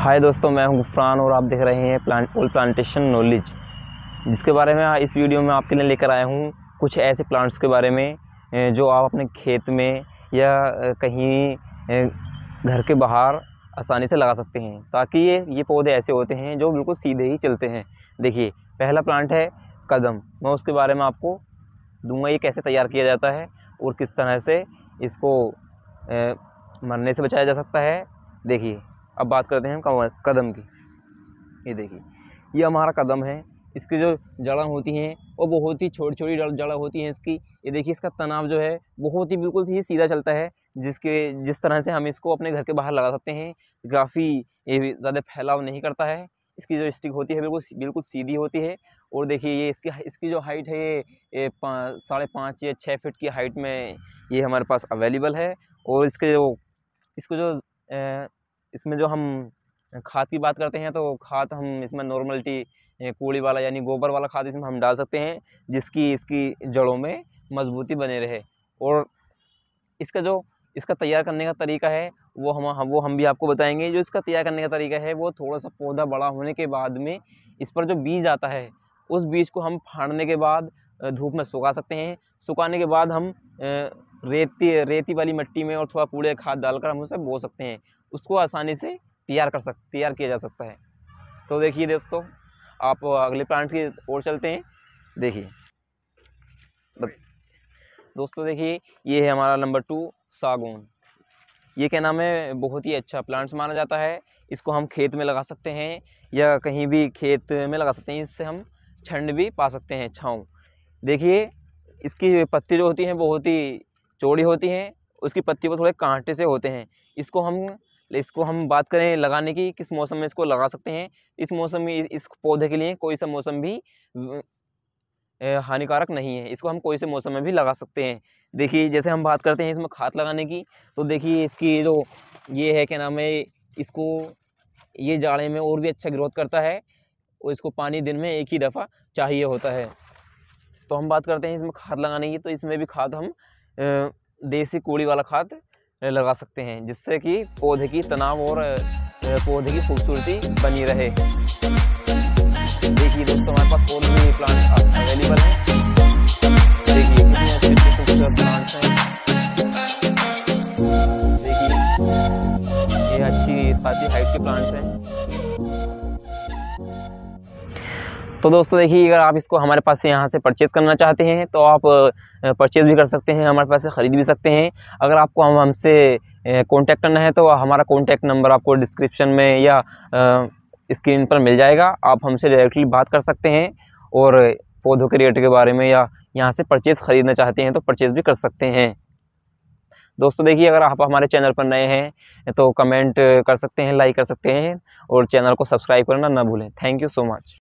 हाय दोस्तों मैं हूं गुफरान और आप देख रहे हैं प्लांट ओल प्लांटेशन नॉलेज जिसके बारे में इस वीडियो में आपके लिए लेकर आया हूं कुछ ऐसे प्लांट्स के बारे में जो आप अपने खेत में या कहीं घर के बाहर आसानी से लगा सकते हैं ताकि ये ये पौधे ऐसे होते हैं जो बिल्कुल सीधे ही चलते हैं देखिए पहला प्लांट है कदम मैं उसके बारे में आपको दूंगा ये कैसे तैयार किया जाता है और किस तरह से इसको मरने से बचाया जा सकता है देखिए अब बात करते हैं हम कदम की ये देखिए ये हमारा कदम है इसकी जो जड़ा होती हैं वो बहुत ही छोटी छोटी जड़ा होती हैं इसकी ये देखिए इसका तनाव जो है बहुत ही बिल्कुल ही सीधा चलता है जिसके जिस तरह से हम इसको अपने घर के बाहर लगा सकते हैं काफ़ी ये ज़्यादा फैलाव नहीं करता है इसकी जो स्टिक होती है बिल्कुल बिल्कुल सीधी होती है और देखिए ये इसकी इसकी जो हाइट है ये साढ़े पाँच या छः फिट की हाइट में ये हमारे पास अवेलेबल है और इसके जो इसको जो इसमें जो हम खाद की बात करते हैं तो खाद हम इसमें नॉर्मलिटी कूड़ी वाला यानी गोबर वाला खाद इसमें हम डाल सकते हैं जिसकी इसकी जड़ों में मजबूती बने रहे और इसका जो इसका तैयार करने का तरीका है वो हम वो हम भी आपको बताएंगे जो इसका तैयार करने का तरीका है वो थोड़ा सा पौधा बड़ा होने के बाद में इस पर जो बीज आता है उस बीज को हम फाड़ने के बाद धूप में सुखा सकते हैं सुखाने के बाद हम रेती रेती वाली मिट्टी में और थोड़ा कूड़े खाद डालकर हम उसे बो सकते हैं उसको आसानी से तैयार कर सक तैयार किया जा सकता है तो देखिए दोस्तों आप अगले प्लांट की ओर चलते हैं देखिए दोस्तों देखिए ये है हमारा नंबर टू सागौन ये क्या नाम है बहुत ही अच्छा प्लांट्स माना जाता है इसको हम खेत में लगा सकते हैं या कहीं भी खेत में लगा सकते हैं इससे हम ठंड भी पा सकते हैं छाँव देखिए इसकी पत्ती जो होती हैं बहुत ही चौड़ी होती हैं उसकी पत्तियों पर थोड़े कांटे से होते हैं इसको हम इसको हम बात करें लगाने की किस मौसम में इसको लगा सकते हैं इस मौसम में इस पौधे के लिए कोई सा मौसम भी हानिकारक नहीं है इसको हम कोई से मौसम में भी लगा सकते हैं देखिए जैसे हम बात करते हैं इसमें खाद लगाने की तो देखिए इसकी जो ये है क्या नाम है इसको ये जाड़े में और भी अच्छा ग्रोथ करता है और इसको पानी दिन में एक ही दफ़ा चाहिए होता है तो हम बात करते हैं इसमें खाद लगाने की तो इसमें भी खाद हम देसी कूड़ी वाला खाद लगा सकते हैं जिससे कि पौधे की तनाव और पौधे की खूबसूरती बनी रहे देखिए दोस्तों हमारे पास कौन भी प्लांट अवेलेबल है देखिए ये अच्छी खासी हाइट के प्लांट्स हैं तो दोस्तों देखिए अगर आप इसको हमारे पास से यहाँ से परचेज़ करना चाहते हैं तो आप परचेज़ भी कर सकते हैं हमारे पास से ख़रीद भी सकते हैं अगर आपको हम हमसे कॉन्टैक्ट करना है तो हमारा कॉन्टैक्ट नंबर आपको डिस्क्रिप्शन में या स्क्रीन पर मिल जाएगा आप हमसे डायरेक्टली बात कर सकते हैं और पौधों के रेट के बारे में या यहाँ से परचेज़ ख़रीदना चाहते हैं तो परचेज़ भी कर सकते हैं दोस्तों देखिए अगर आप हमारे चैनल पर नए हैं तो कमेंट कर सकते हैं लाइक कर सकते हैं और चैनल को सब्सक्राइब करना ना भूलें थैंक यू सो मच